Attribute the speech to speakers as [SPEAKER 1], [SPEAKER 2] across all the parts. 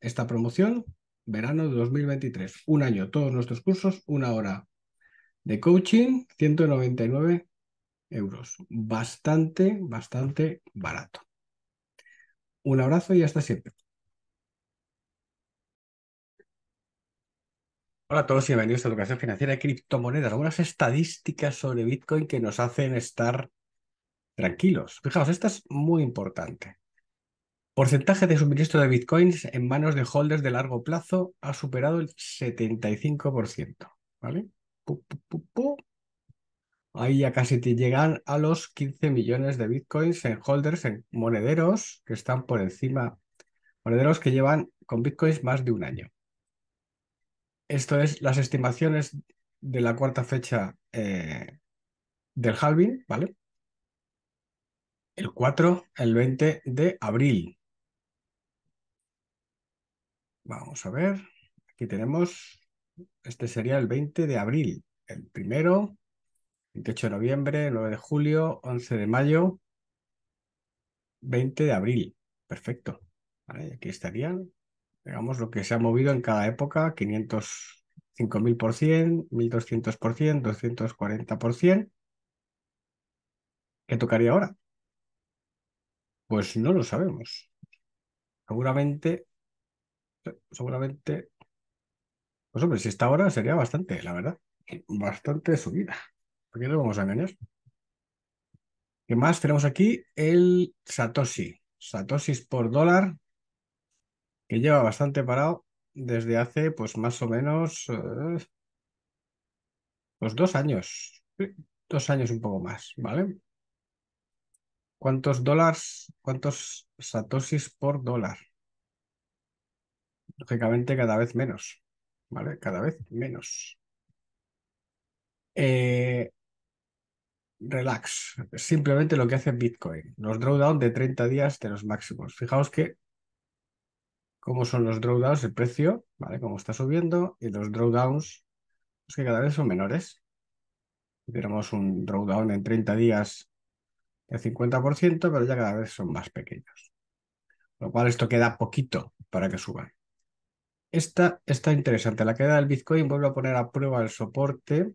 [SPEAKER 1] esta promoción, verano de 2023. Un año, todos nuestros cursos, una hora de coaching, 199 euros. Bastante, bastante barato. Un abrazo y hasta siempre. Hola a todos y bienvenidos a Educación Financiera y Criptomonedas. Algunas estadísticas sobre Bitcoin que nos hacen estar tranquilos. Fijaos, esta es muy importante. Porcentaje de suministro de bitcoins en manos de holders de largo plazo ha superado el 75%. ¿Vale? Ahí ya casi te llegan a los 15 millones de bitcoins en holders, en monederos que están por encima, monederos que llevan con bitcoins más de un año. Esto es las estimaciones de la cuarta fecha eh, del halving, ¿vale? El 4, el 20 de abril. Vamos a ver. Aquí tenemos, este sería el 20 de abril, el primero, 28 de noviembre, 9 de julio, 11 de mayo, 20 de abril. Perfecto. aquí estarían, digamos, lo que se ha movido en cada época, 500, 5.000%, 1.200%, 240%. ¿Qué tocaría ahora? Pues no lo sabemos. Seguramente seguramente. Pues hombre, si esta ahora sería bastante, la verdad. Bastante subida. porque no vamos a engañar? ¿Qué más? Tenemos aquí el Satoshi. satosis por dólar, que lleva bastante parado desde hace, pues más o menos, los eh, pues dos años. Dos años un poco más, ¿vale? ¿Cuántos dólares, cuántos satosis por dólar? lógicamente cada vez menos, ¿vale? Cada vez menos. Eh, relax, simplemente lo que hace Bitcoin, los drawdown de 30 días de los máximos. Fijaos que cómo son los drawdowns, el precio, ¿vale? Cómo está subiendo y los drawdowns, es que cada vez son menores. tenemos un drawdown en 30 días de 50%, pero ya cada vez son más pequeños. Lo cual esto queda poquito para que suban. Esta está interesante. La queda del Bitcoin vuelve a poner a prueba el soporte.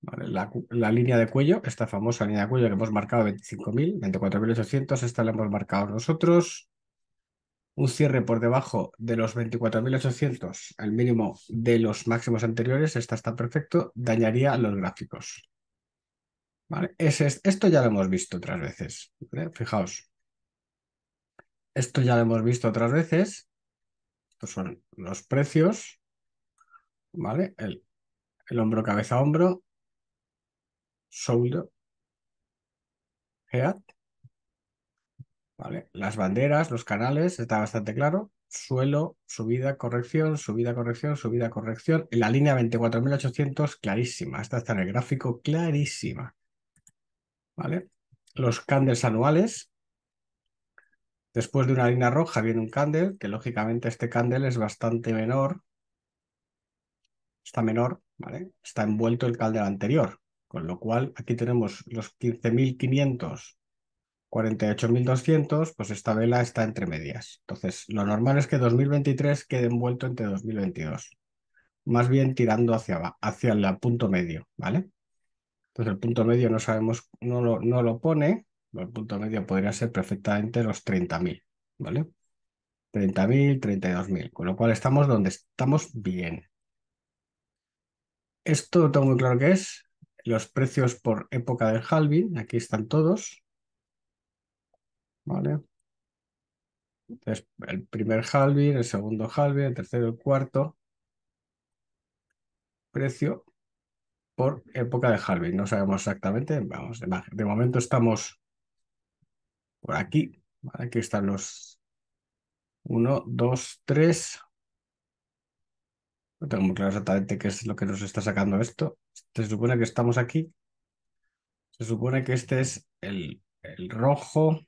[SPEAKER 1] la, línea de cuello, esta famosa línea de cuello que hemos marcado 25.000, 24.800, esta la hemos marcado nosotros. Un cierre por debajo de los 24.800, el mínimo de los máximos anteriores, esta está perfecto, dañaría los gráficos. Vale, esto ya lo hemos visto otras veces. Fijaos. Esto ya lo hemos visto otras veces estos pues son los precios, ¿vale? El, el hombro, cabeza, hombro, shoulder, head, ¿vale? Las banderas, los canales, está bastante claro. Suelo, subida, corrección, subida, corrección, subida, corrección. En la línea 24.800, clarísima. Esta está en el gráfico, clarísima. ¿Vale? Los candles anuales, Después de una línea roja viene un candle, que lógicamente este candle es bastante menor. Está menor, ¿vale? Está envuelto el candle anterior. Con lo cual, aquí tenemos los 15.500, 48.200, pues esta vela está entre medias. Entonces, lo normal es que 2023 quede envuelto entre 2022. Más bien tirando hacia, hacia el punto medio, ¿vale? Entonces, el punto medio no sabemos, no lo pone, el punto medio podría ser perfectamente los 30.000, ¿vale? 30.000, 32.000, con lo cual estamos donde estamos bien. Esto tengo muy claro que es. Los precios por época del halving, aquí están todos. ¿Vale? Entonces, el primer halving, el segundo halving, el tercero, el cuarto. Precio por época de halving. No sabemos exactamente. Vamos, de, momento estamos por aquí. aquí están los 1, 2, 3. No tengo muy claro exactamente qué es lo que nos está sacando esto. Se supone que estamos aquí. Se supone que este es el, rojo,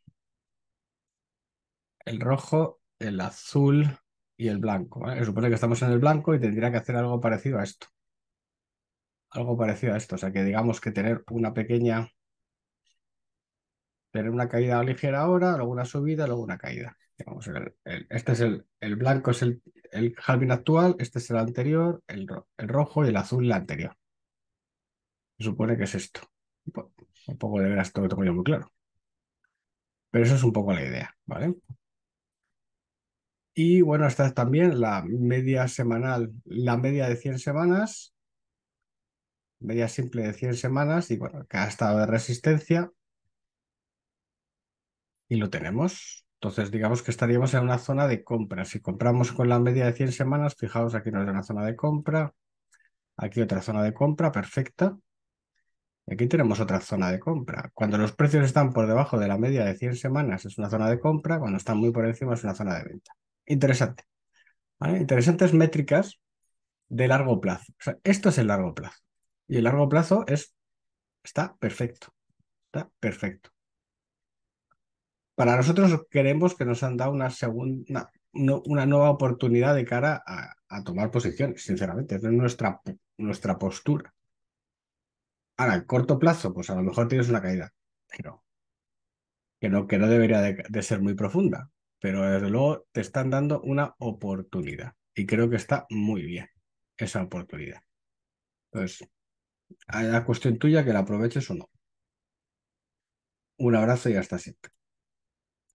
[SPEAKER 1] el rojo, el azul y el blanco. Se supone que estamos en el blanco y tendría que hacer algo parecido a esto. Algo parecido a esto. O sea, que digamos que tener una pequeña tener una caída ligera ahora, luego una subida, luego una caída. este es el, blanco, es el, el actual, este es el anterior, el, rojo y el azul la anterior. Se supone que es esto. un poco de veras todo que tengo muy claro. Pero eso es un poco la idea, ¿vale? Y bueno, esta es también la media semanal, la media de 100 semanas, media simple de 100 semanas y bueno, que ha estado de resistencia y lo tenemos. Entonces, digamos que estaríamos en una zona de compra. Si compramos con la media de 100 semanas, fijaos, aquí nos da una zona de compra, aquí otra zona de compra, perfecta. Aquí tenemos otra zona de compra. Cuando los precios están por debajo de la media de 100 semanas es una zona de compra, cuando están muy por encima es una zona de venta. Interesante. Interesantes métricas de largo plazo. esto es el largo plazo. Y el largo plazo es, está perfecto. Está perfecto para nosotros queremos que nos han dado una segunda, una, nueva oportunidad de cara a, tomar posiciones, sinceramente, es nuestra, nuestra postura. Ahora, en corto plazo, pues a lo mejor tienes una caída, pero que no, que debería de, ser muy profunda, pero desde luego te están dando una oportunidad y creo que está muy bien esa oportunidad. Entonces, pues, a la cuestión tuya que la aproveches o no. Un abrazo y hasta siempre.